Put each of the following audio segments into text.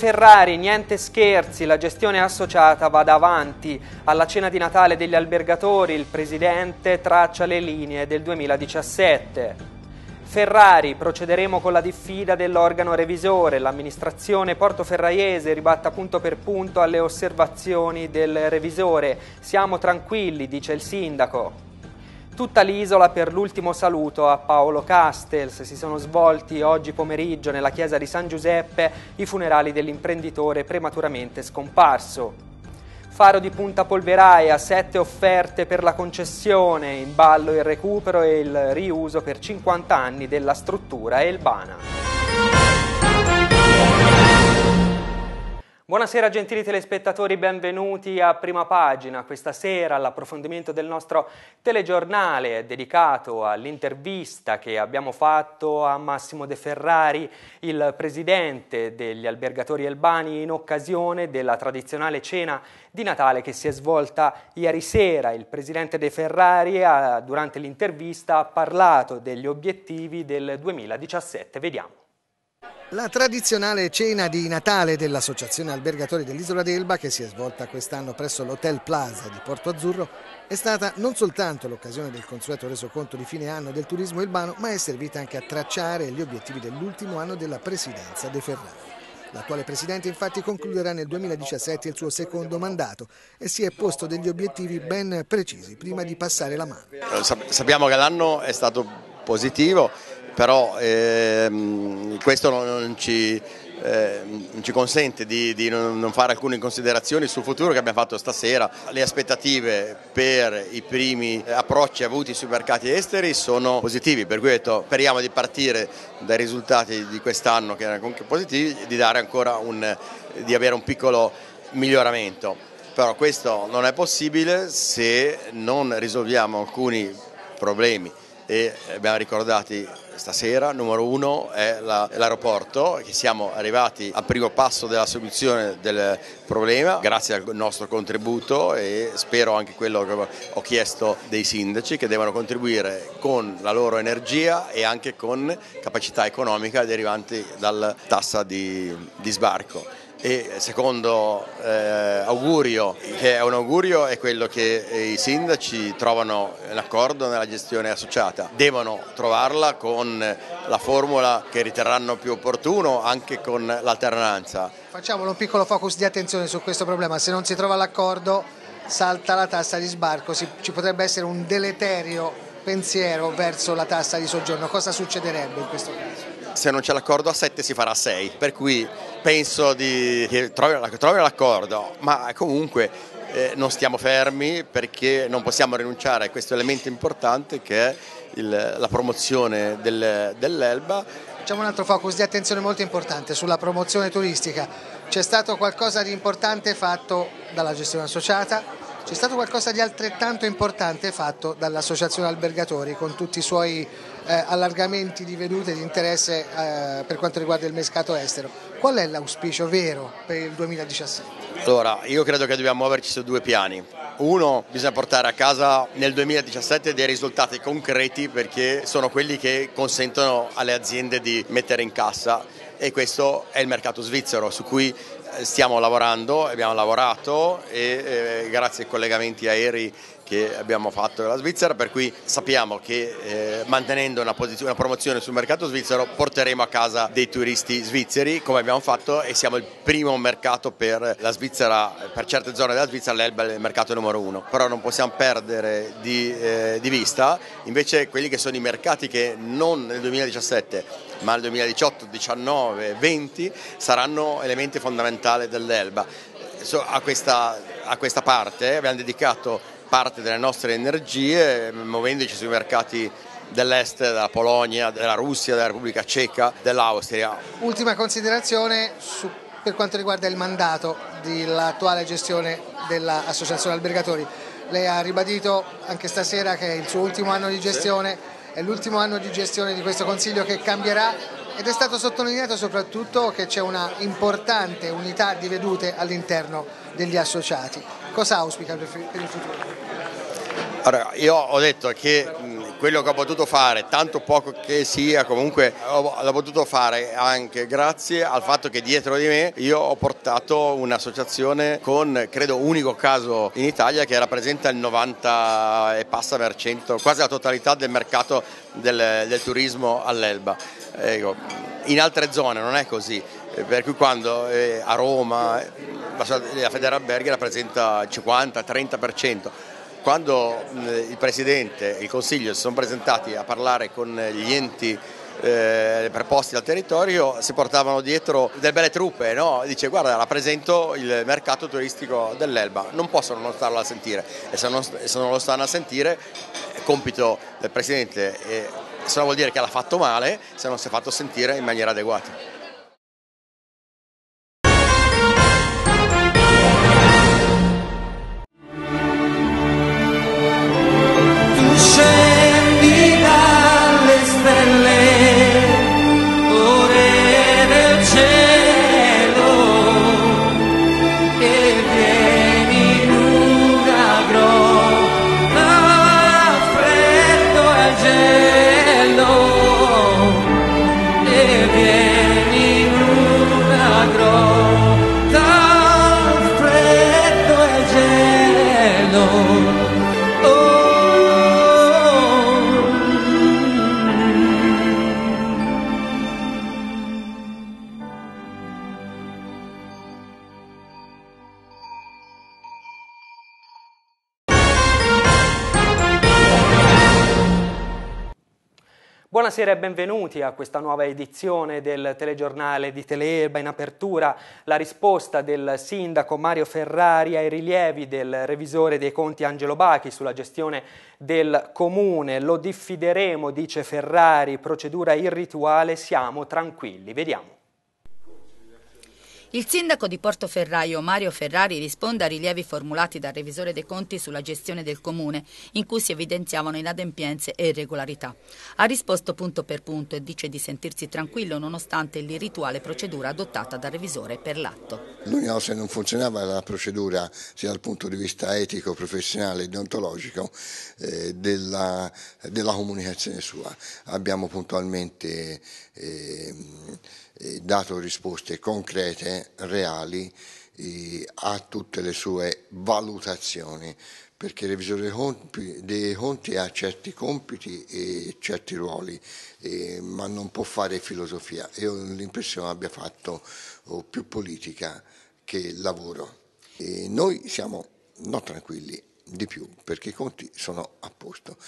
Ferrari, niente scherzi, la gestione associata va davanti. Alla cena di Natale degli albergatori il presidente traccia le linee del 2017. Ferrari, procederemo con la diffida dell'organo revisore. L'amministrazione portoferraiese ribatta punto per punto alle osservazioni del revisore. Siamo tranquilli, dice il sindaco tutta l'isola per l'ultimo saluto a Paolo Castels. Si sono svolti oggi pomeriggio nella chiesa di San Giuseppe i funerali dell'imprenditore prematuramente scomparso. Faro di Punta Polveraia, sette offerte per la concessione, in ballo il recupero e il riuso per 50 anni della struttura elbana. Buonasera gentili telespettatori, benvenuti a Prima Pagina. Questa sera l'approfondimento del nostro telegiornale è dedicato all'intervista che abbiamo fatto a Massimo De Ferrari, il presidente degli albergatori Elbani, in occasione della tradizionale cena di Natale che si è svolta ieri sera. Il presidente De Ferrari ha, durante l'intervista ha parlato degli obiettivi del 2017. Vediamo. La tradizionale cena di Natale dell'Associazione Albergatori dell'Isola d'Elba, che si è svolta quest'anno presso l'Hotel Plaza di Porto Azzurro, è stata non soltanto l'occasione del consueto resoconto di fine anno del turismo ilbano, ma è servita anche a tracciare gli obiettivi dell'ultimo anno della presidenza De Ferrari. L'attuale presidente infatti concluderà nel 2017 il suo secondo mandato e si è posto degli obiettivi ben precisi prima di passare la mano. Sappiamo che l'anno è stato positivo, però ehm, questo non ci, eh, ci consente di, di, non fare alcune considerazioni sul futuro che abbiamo fatto stasera. Le aspettative per i primi approcci avuti sui mercati esteri sono positivi, per cui detto, speriamo di partire dai risultati di quest'anno che erano comunque positivi e di, un, di avere un piccolo miglioramento. Però questo non è possibile se non risolviamo alcuni problemi e abbiamo ricordati stasera, numero uno è l'aeroporto, che siamo arrivati al primo passo della soluzione del problema grazie al nostro contributo e spero anche quello che ho chiesto dei sindaci che devono contribuire con la loro energia e anche con capacità economica derivanti dalla tassa di, di sbarco e secondo eh, augurio, che è un augurio, è quello che eh, i sindaci trovano l'accordo nella gestione associata. Devono trovarla con la formula che riterranno più opportuno, anche con l'alternanza. Facciamolo un piccolo focus di attenzione su questo problema, se non si trova l'accordo salta la tassa di sbarco, ci potrebbe essere un deleterio pensiero verso la tassa di soggiorno, cosa succederebbe in questo caso? Se non c'è l'accordo a 7 si farà a 6, per cui penso di, che trovi l'accordo, ma comunque eh, non stiamo fermi perché non possiamo rinunciare a questo elemento importante che è il, la promozione del, dell'Elba. Facciamo un altro focus di attenzione molto importante sulla promozione turistica. C'è stato qualcosa di importante fatto dalla gestione associata, c'è stato qualcosa di altrettanto importante fatto dall'Associazione Albergatori con tutti i suoi eh, allargamenti di vedute e di interesse eh, per quanto riguarda il mercato estero. Qual è l'auspicio vero per il 2017? Allora, io credo che dobbiamo muoverci su due piani. Uno, bisogna portare a casa nel 2017 dei risultati concreti perché sono quelli che consentono alle aziende di mettere in cassa e questo è il mercato svizzero su cui eh, stiamo lavorando, abbiamo lavorato e eh, grazie ai collegamenti aerei che abbiamo fatto la Svizzera, per cui sappiamo che eh, mantenendo una, una, promozione sul mercato svizzero porteremo a casa dei turisti svizzeri come abbiamo fatto e siamo il primo mercato per la Svizzera, per certe zone della Svizzera l'Elba è il mercato numero uno, però non possiamo perdere di, eh, di vista invece quelli che sono i mercati che non nel 2017 ma nel 2018, 2019, 2020 saranno elementi fondamentali dell'Elba. a, questa, a questa parte abbiamo dedicato parte delle nostre energie muovendoci sui mercati dell'est, della Polonia, della Russia, della Repubblica Ceca, dell'Austria. Ultima considerazione su, per quanto riguarda il mandato dell'attuale gestione dell'Associazione Albergatori. Lei ha ribadito anche stasera che è il suo ultimo anno di gestione, sì. è l'ultimo anno di gestione di questo Consiglio che cambierà ed è stato sottolineato soprattutto che c'è una importante unità di vedute all'interno degli associati. Cosa auspica per il futuro? Allora, io ho detto che quello che ho potuto fare, tanto poco che sia, comunque l'ho potuto fare anche grazie al fatto che dietro di me io ho portato un'associazione con, credo, unico caso in Italia che rappresenta il 90 e passa per cento, quasi la totalità del mercato del, del turismo all'Elba. Ecco, in altre zone non è così, eh, per cui quando eh, a Roma la Federalberghe rappresenta il 50-30%. Quando eh, il Presidente e il Consiglio si sono presentati a parlare con eh, gli enti eh, preposti al territorio si portavano dietro delle belle truppe, no? dice guarda rappresento il mercato turistico dell'Elba, non possono non starlo a sentire e se non, se non lo stanno a sentire è compito del Presidente, e, se no vuol dire che l'ha fatto male se non si è fatto sentire in maniera adeguata. Buonasera e benvenuti a questa nuova edizione del telegiornale di Teleerba in apertura. La risposta del sindaco Mario Ferrari ai rilievi del revisore dei conti Angelo Bachi sulla gestione del comune. Lo diffideremo, dice Ferrari, procedura irrituale, siamo tranquilli. Vediamo. Il sindaco di Portoferraio Mario Ferrari risponde a rilievi formulati dal revisore dei conti sulla gestione del comune, in cui si evidenziavano inadempienze e irregolarità. Ha risposto punto per punto e dice di sentirsi tranquillo nonostante l'irrituale procedura adottata dal revisore per l'atto. L'unica cosa che non funzionava era la procedura sia dal punto di vista etico, professionale e deontologico eh, della, della, comunicazione sua. Abbiamo puntualmente eh, dato risposte concrete, reali a tutte le sue valutazioni perché il revisore dei conti, dei conti ha certi compiti e certi ruoli, eh, ma non può fare filosofia. Io ho l'impressione abbia fatto oh, più politica che lavoro. E noi siamo non tranquilli di più, perché i conti sono a posto.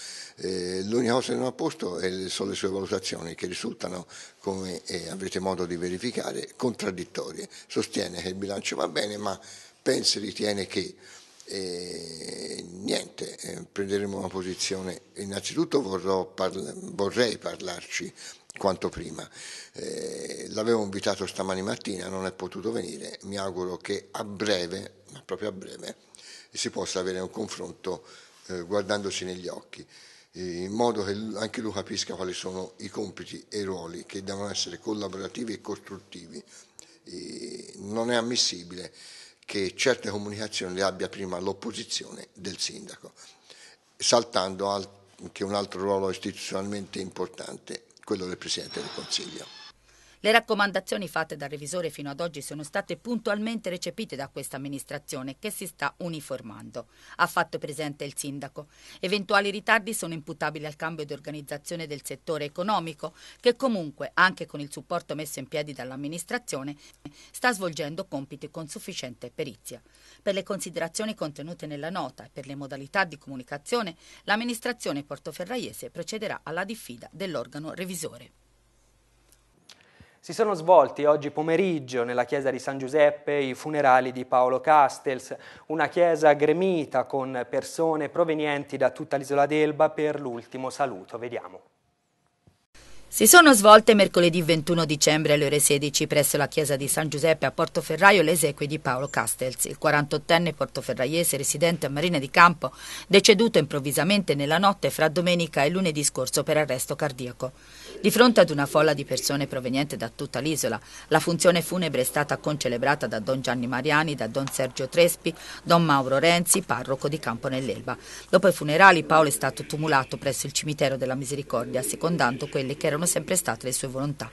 Eh, l'unica cosa che non ha posto sono le sue valutazioni che risultano, come eh, avrete modo di verificare, contraddittorie. Sostiene che il bilancio va bene, ma pensa e ritiene che eh, niente, eh, prenderemo una posizione. Innanzitutto parla vorrei parlarci quanto prima. Eh, l'avevo invitato stamani mattina, non è potuto venire, mi auguro che a breve, ma proprio a breve, si possa avere un confronto eh, guardandosi negli occhi. Eh, in modo che anche lui capisca quali sono i compiti e i ruoli che devono essere collaborativi e costruttivi. non è ammissibile che certe comunicazioni le abbia prima l'opposizione del sindaco, saltando anche un altro ruolo istituzionalmente importante, quello del Presidente del Consiglio. Le raccomandazioni fatte dal revisore fino ad oggi sono state puntualmente recepite da questa amministrazione che si sta uniformando, ha fatto presente il sindaco. Eventuali ritardi sono imputabili al cambio di organizzazione del settore economico che comunque, anche con il supporto messo in piedi dall'amministrazione, sta svolgendo compiti con sufficiente perizia. Per le considerazioni contenute nella nota e per le modalità di comunicazione, l'amministrazione portoferraiese procederà alla diffida dell'organo revisore. Si sono svolti oggi pomeriggio nella chiesa di San Giuseppe i funerali di Paolo Castels, una chiesa gremita con persone provenienti da tutta l'isola d'Elba per l'ultimo saluto. Vediamo. Si sono svolte mercoledì 21 dicembre alle ore 16 presso la chiesa di San Giuseppe a Portoferraio le esequie di Paolo Castels, il 48enne portoferraiese residente a Marina di Campo, deceduto improvvisamente nella notte fra domenica e lunedì scorso per arresto cardiaco. Di fronte ad una folla di persone proveniente da tutta l'isola, la funzione funebre è stata concelebrata da Don Gianni Mariani, da Don Sergio Trespi, Don Mauro Renzi, parroco di Campo nell'Elba. Dopo i funerali Paolo è stato tumulato presso il cimitero della Misericordia, secondando quelle che erano sempre state le sue volontà.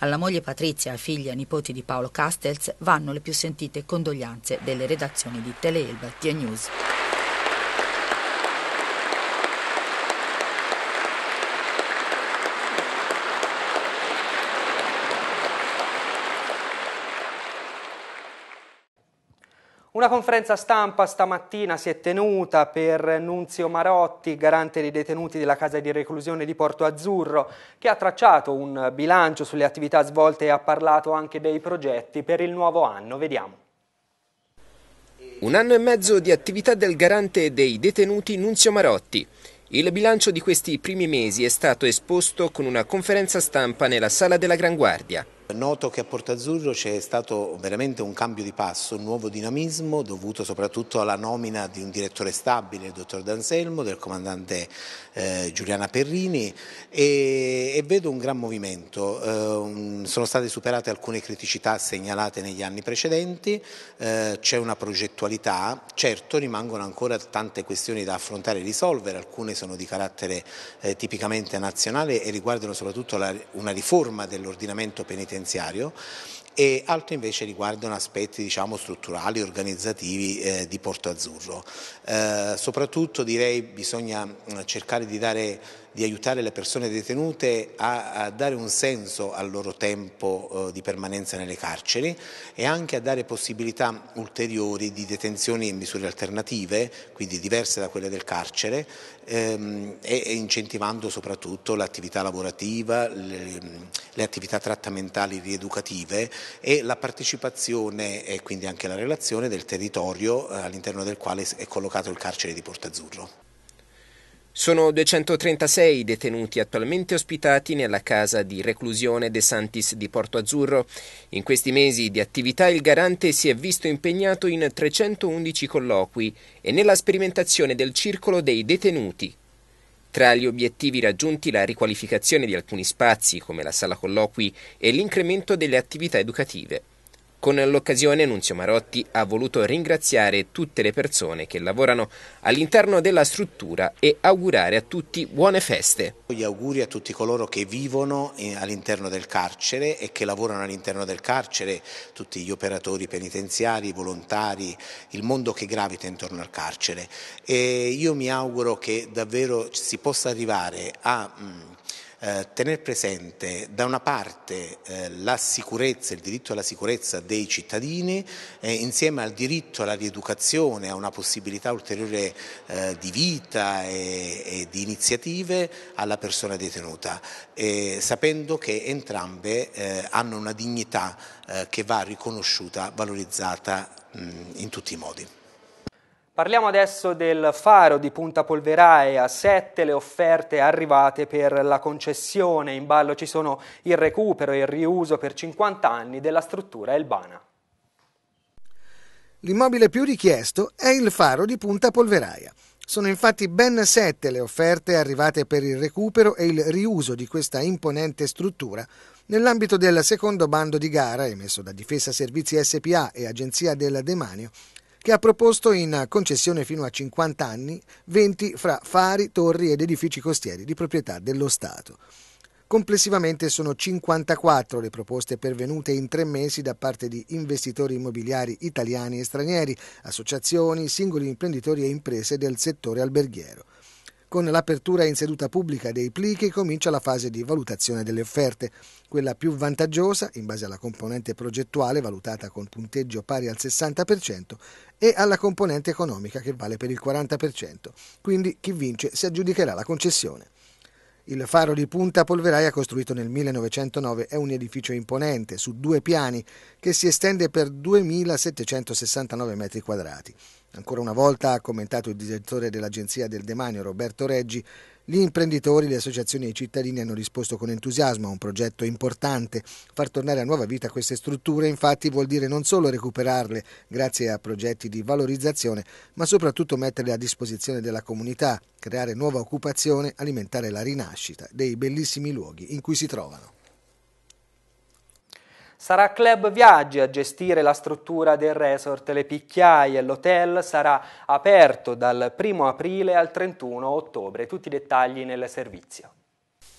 Alla moglie Patrizia, figlia e nipoti di Paolo Castels, vanno le più sentite condoglianze delle redazioni di Teleelba e TNews. Una conferenza stampa stamattina si è tenuta per Nunzio Marotti, garante dei detenuti della casa di reclusione di Porto Azzurro, che ha tracciato un bilancio sulle attività svolte e ha parlato anche dei progetti per il nuovo anno. Vediamo. Un anno e mezzo di attività del garante dei detenuti Nunzio Marotti. Il bilancio di questi primi mesi è stato esposto con una conferenza stampa nella sala della Gran Guardia. Noto che a Portazzurro c'è stato veramente un cambio di passo, un nuovo dinamismo dovuto soprattutto alla nomina di un direttore stabile, il dottor D'Anselmo, del comandante eh, Giuliana Perrini e, e, vedo un gran movimento. Eh, sono state superate alcune criticità segnalate negli anni precedenti, eh, c'è una progettualità, certo rimangono ancora tante questioni da affrontare e risolvere, alcune sono di carattere eh, tipicamente nazionale e riguardano soprattutto la, una riforma dell'ordinamento penitenziario e altri invece riguardano aspetti diciamo, strutturali, organizzativi eh, di Porto Azzurro. Eh, soprattutto direi bisogna mm, cercare di dare di aiutare le persone detenute a, a dare un senso al loro tempo eh, di permanenza nelle carceri e anche a dare possibilità ulteriori di detenzioni e misure alternative, quindi diverse da quelle del carcere, ehm, e, incentivando soprattutto l'attività lavorativa, le, le, attività trattamentali rieducative e la partecipazione e quindi anche la relazione del territorio eh, all'interno del quale è collocato il carcere di Portazzurro. Sono 236 i detenuti attualmente ospitati nella casa di reclusione De Santis di Porto Azzurro. In questi mesi di attività il garante si è visto impegnato in 311 colloqui e nella sperimentazione del circolo dei detenuti. Tra gli obiettivi raggiunti la riqualificazione di alcuni spazi come la sala colloqui e l'incremento delle attività educative. Con l'occasione Nunzio Marotti ha voluto ringraziare tutte le persone che lavorano all'interno della struttura e augurare a tutti buone feste. Gli auguri a tutti coloro che vivono eh, all'interno del carcere e che lavorano all'interno del carcere, tutti gli operatori penitenziari, i volontari, il mondo che gravita intorno al carcere. E io mi auguro che davvero si possa arrivare a mm, eh, tenere presente da una parte eh, la sicurezza, il diritto alla sicurezza dei cittadini, eh, insieme al diritto alla rieducazione, a una possibilità ulteriore eh, di vita e, e, di iniziative alla persona detenuta, sapendo che entrambe eh, hanno una dignità che va riconosciuta, valorizzata mh, mm, in tutti i modi. Parliamo adesso del faro di Punta Polveraia, sette le offerte arrivate per la concessione, in ballo ci sono il recupero e il riuso per 50 anni della struttura elbana. L'immobile più richiesto è il faro di Punta Polveraia. Sono infatti ben sette le offerte arrivate per il recupero e il riuso di questa imponente struttura nell'ambito del secondo bando di gara emesso da Difesa Servizi SPA e Agenzia del Demanio che ha proposto in concessione fino a 50 anni 20 fra fari, torri ed edifici costieri di proprietà dello Stato. Complessivamente sono 54 le proposte pervenute in tre mesi da parte di investitori immobiliari italiani e stranieri, associazioni, singoli imprenditori e imprese del settore alberghiero. Con l'apertura in seduta pubblica dei plichi comincia la fase di valutazione delle offerte. Quella più vantaggiosa, in base alla componente progettuale valutata con punteggio pari al 60%, e alla componente economica che vale per il 40%. Quindi chi vince si aggiudicherà la concessione. Il faro di Punta Polveraia, costruito nel 1909, è un edificio imponente su due piani che si estende per 2.769 metri quadrati. Ancora una volta, ha commentato il direttore dell'Agenzia del Demanio Roberto Reggi, gli imprenditori, le associazioni e i cittadini hanno risposto con entusiasmo a un progetto importante. Far tornare a nuova vita queste strutture infatti vuol dire non solo recuperarle grazie a progetti di valorizzazione, ma soprattutto metterle a disposizione della comunità, creare nuova occupazione, alimentare la rinascita dei bellissimi luoghi in cui si trovano. Sarà Club Viaggi a gestire la struttura del resort Le Picchiaie. L'hotel sarà aperto dal 1 aprile al 31 ottobre. Tutti i dettagli nel servizio.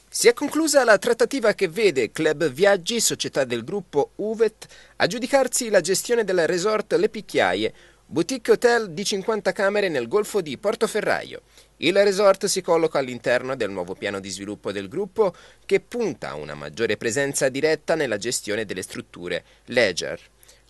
Si è conclusa la trattativa che vede Club Viaggi, società del gruppo Uvet, aggiudicarsi la gestione del resort Le Picchiaie, boutique hotel di 50 camere nel golfo di Portoferraio. Il resort si colloca all'interno del nuovo piano di sviluppo del gruppo che punta a una maggiore presenza diretta nella gestione delle strutture Ledger.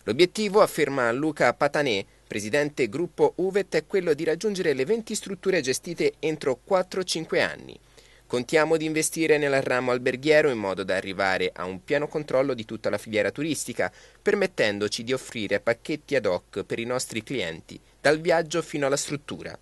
L'obiettivo, afferma Luca Patanè, presidente gruppo UVET, è quello di raggiungere le 20 strutture gestite entro 4-5 anni. Contiamo di investire nel ramo alberghiero in modo da arrivare a un pieno controllo di tutta la filiera turistica, permettendoci di offrire pacchetti ad hoc per i nostri clienti, dal viaggio fino alla struttura.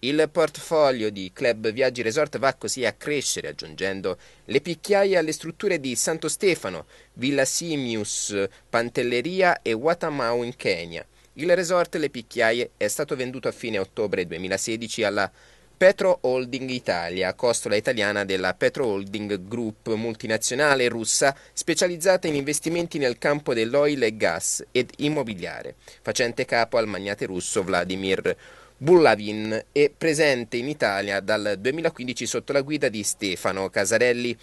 Il portfolio di Club Viaggi Resort va così a crescere, aggiungendo le picchiaie alle strutture di Santo Stefano, Villa Simius, Pantelleria e Watamau in Kenya. Il resort Le Picchiaie è stato venduto a fine ottobre 2016 alla Petro Holding Italia, costola italiana della Petro Holding Group multinazionale russa specializzata in investimenti nel campo dell'oil e gas ed immobiliare, facente capo al magnate russo Vladimir Bullavin è presente in Italia dal 2015 sotto la guida di Stefano Casarelli.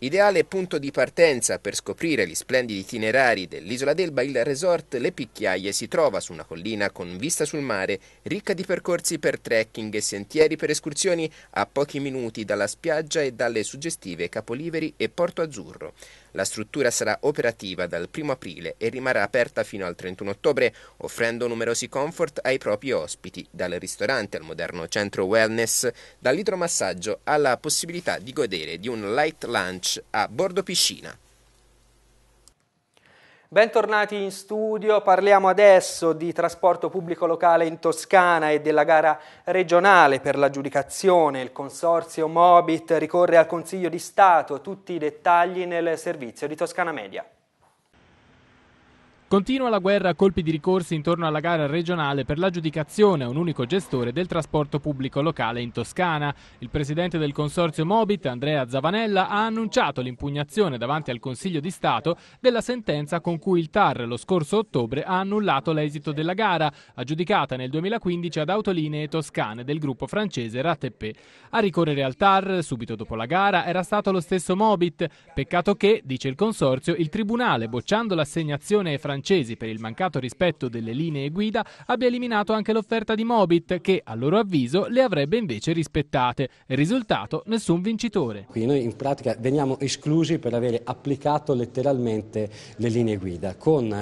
Ideale punto di partenza per scoprire gli splendidi itinerari dell'isola d'Elba, il resort Le Picchiaie si trova su una collina con vista sul mare, ricca di percorsi per trekking e sentieri per escursioni a pochi minuti dalla spiaggia e dalle suggestive Capoliveri e Porto Azzurro. La struttura sarà operativa dal 1 aprile e rimarrà aperta fino al 31 ottobre, offrendo numerosi comfort ai propri ospiti, dal ristorante al moderno centro wellness, dall'idromassaggio alla possibilità di godere di un light lunch a bordo piscina. Bentornati in studio, parliamo adesso di trasporto pubblico locale in Toscana e della gara regionale per l'aggiudicazione. Il consorzio Mobit ricorre al Consiglio di Stato, tutti i dettagli nel servizio di Toscana Media. Continua la guerra a colpi di ricorsi intorno alla gara regionale per l'aggiudicazione a un unico gestore del trasporto pubblico locale in Toscana. Il presidente del consorzio Mobit, Andrea Zavanella, ha annunciato l'impugnazione davanti al Consiglio di Stato della sentenza con cui il TAR lo scorso ottobre ha annullato l'esito della gara, aggiudicata nel 2015 ad Autolinee Toscane del gruppo francese Rateppé. A ricorrere al TAR subito dopo la gara era stato lo stesso Mobit. Peccato che, dice il consorzio, il tribunale, bocciando l'assegnazione ai francesi francesi per il mancato rispetto delle linee guida abbia eliminato anche l'offerta di Mobit che, a loro avviso, le avrebbe invece rispettate. Risultato, nessun vincitore. Qui noi in pratica veniamo esclusi per avere applicato letteralmente le linee guida con,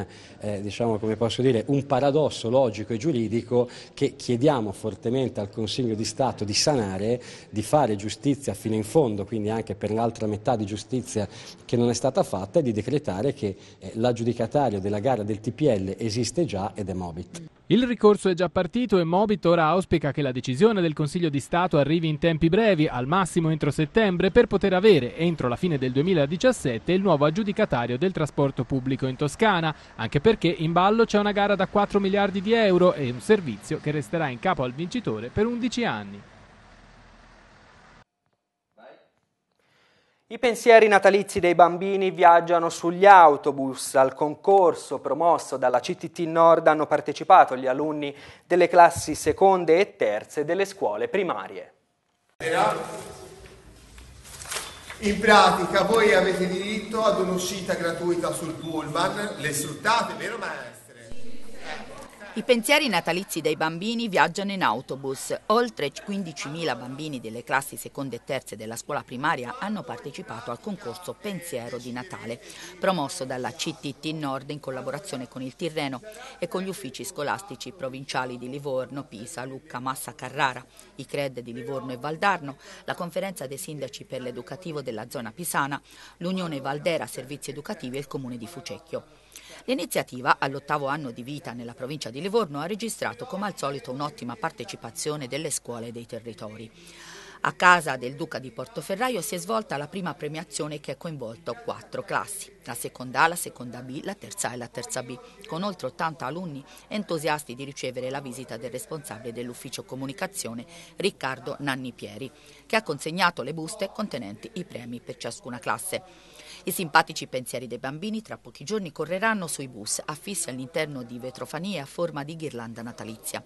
eh, diciamo, come posso dire, un paradosso logico e giuridico che chiediamo fortemente al Consiglio di Stato di sanare, di fare giustizia fino in fondo, quindi anche per l'altra metà di giustizia che non è stata fatta e di decretare che eh, l'aggiudicatario della gara del TPL esiste già ed è Mobit. Il ricorso è già partito e Mobit ora auspica che la decisione del Consiglio di Stato arrivi in tempi brevi, al massimo entro settembre, per poter avere, entro la fine del 2017, il nuovo aggiudicatario del trasporto pubblico in Toscana, anche perché in ballo c'è una gara da 4 miliardi di euro e un servizio che resterà in capo al vincitore per 11 anni. I pensieri natalizi dei bambini viaggiano sugli autobus. Al concorso promosso dalla CTT Nord hanno partecipato gli alunni delle classi seconde e terze delle scuole primarie. In pratica voi avete diritto ad un'uscita gratuita sul pullman, le sfruttate, vero maestro? I pensieri natalizi dei bambini viaggiano in autobus. Oltre 15.000 bambini delle classi seconde e terze della scuola primaria hanno partecipato al concorso Pensiero di Natale, promosso dalla CTT Nord in collaborazione con il Tirreno e con gli uffici scolastici provinciali di Livorno, Pisa, Lucca, Massa Carrara, i CRED di Livorno e Valdarno, la conferenza dei sindaci per l'educativo della zona pisana, l'Unione Valdera Servizi Educativi e il Comune di Fucecchio. L'iniziativa, all'ottavo anno di vita nella provincia di Livorno, ha registrato come al solito un'ottima partecipazione delle scuole e dei territori. A casa del Duca di Portoferraio si è svolta la prima premiazione che ha coinvolto quattro classi, la seconda A, la seconda B, la terza A e la terza B, con oltre 80 alunni entusiasti di ricevere la visita del responsabile dell'ufficio comunicazione Riccardo Nanni Pieri, che ha consegnato le buste contenenti i premi per ciascuna classe. I simpatici pensieri dei bambini tra pochi giorni correranno sui bus affissi all'interno di vetrofanie a forma di ghirlanda natalizia.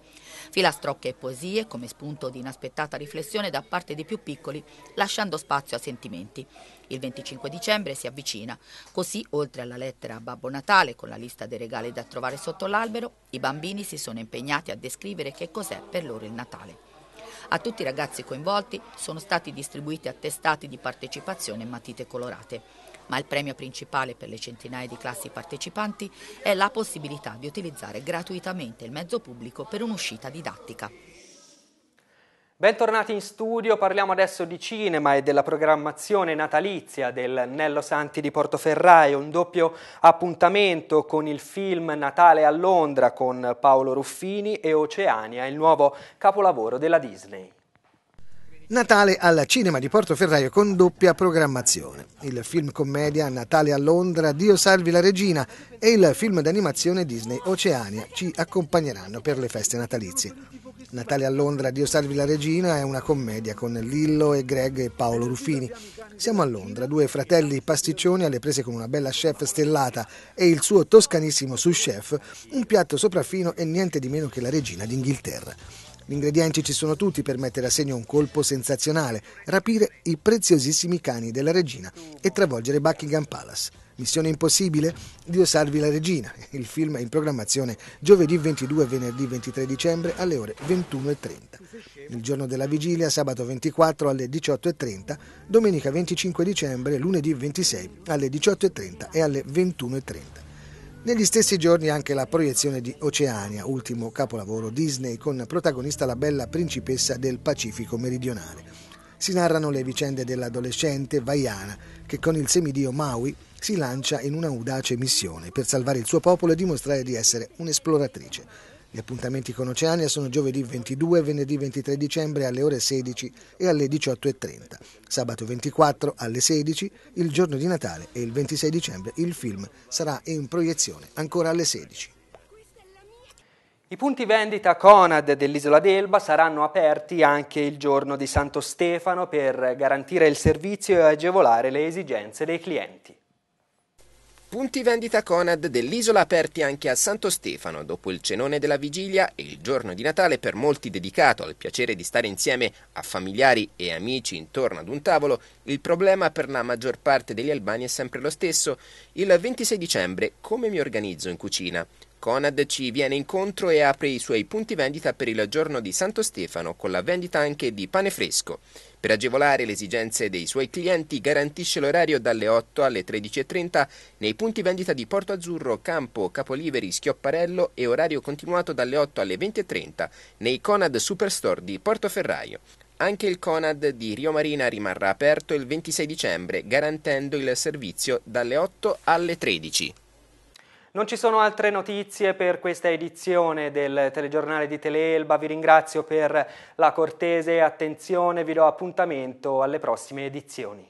Filastrocche e poesie come spunto di inaspettata riflessione da parte dei più piccoli, lasciando spazio a sentimenti. Il 25 dicembre si avvicina, così oltre alla lettera a Babbo Natale con la lista dei regali da trovare sotto l'albero, i bambini si sono impegnati a descrivere che cos'è per loro il Natale. A tutti i ragazzi coinvolti sono stati distribuiti attestati di partecipazione e matite colorate ma il premio principale per le centinaia di classi partecipanti è la possibilità di utilizzare gratuitamente il mezzo pubblico per un'uscita didattica. Bentornati in studio, parliamo adesso di cinema e della programmazione natalizia del Nello Santi di Portoferraio, un doppio appuntamento con il film Natale a Londra con Paolo Ruffini e Oceania, il nuovo capolavoro della Disney. Natale al cinema di Portoferraio con doppia programmazione. Il film commedia Natale a Londra, Dio salvi la regina e il film d'animazione Disney Oceania ci accompagneranno per le feste natalizie. Natale a Londra, Dio salvi la regina è una commedia con Lillo e Greg e Paolo Ruffini. Siamo a Londra, due fratelli pasticcioni alle prese con una bella chef stellata e il suo toscanissimo sous chef, un piatto sopraffino e niente di meno che la regina d'Inghilterra. Gli ingredienti ci sono tutti per mettere a segno un colpo sensazionale, rapire i preziosissimi cani della regina e travolgere Buckingham Palace. Missione impossibile? Dio salvi la regina. Il film è in programmazione giovedì 22 e venerdì 23 dicembre alle ore 21.30. Il giorno della vigilia, sabato 24 alle 18.30, domenica 25 dicembre, lunedì 26 alle 18.30 e alle 21.30. Negli stessi giorni anche la proiezione di Oceania, ultimo capolavoro Disney con protagonista la bella principessa del Pacifico meridionale. Si narrano le vicende dell'adolescente Vaiana che con il semidio Maui si lancia in una audace missione per salvare il suo popolo e dimostrare di essere un'esploratrice. Gli appuntamenti con Oceania sono giovedì 22 e venerdì 23 dicembre alle ore 16 e alle 18.30, sabato 24 alle 16, il giorno di Natale e il 26 dicembre il film sarà in proiezione ancora alle 16. I punti vendita Conad dell'isola d'Elba saranno aperti anche il giorno di Santo Stefano per garantire il servizio e agevolare le esigenze dei clienti. Punti vendita Conad dell'isola aperti anche a Santo Stefano dopo il cenone della vigilia e il giorno di Natale per molti dedicato al piacere di stare insieme a familiari e amici intorno ad un tavolo, il problema per la maggior parte degli albani è sempre lo stesso. Il 26 dicembre come mi organizzo in cucina? Conad ci viene incontro e apre i suoi punti vendita per il giorno di Santo Stefano con la vendita anche di pane fresco. Per agevolare le esigenze dei suoi clienti garantisce l'orario dalle 8 alle 13.30 nei punti vendita di Porto Azzurro, Campo, Capoliveri, Schiopparello e orario continuato dalle 8 alle 20.30 nei Conad Superstore di Portoferraio. Anche il Conad di Rio Marina rimarrà aperto il 26 dicembre, garantendo il servizio dalle 8 alle 13. Non ci sono altre notizie per questa edizione del telegiornale di Teleelba, vi ringrazio per la cortese attenzione, vi do appuntamento alle prossime edizioni.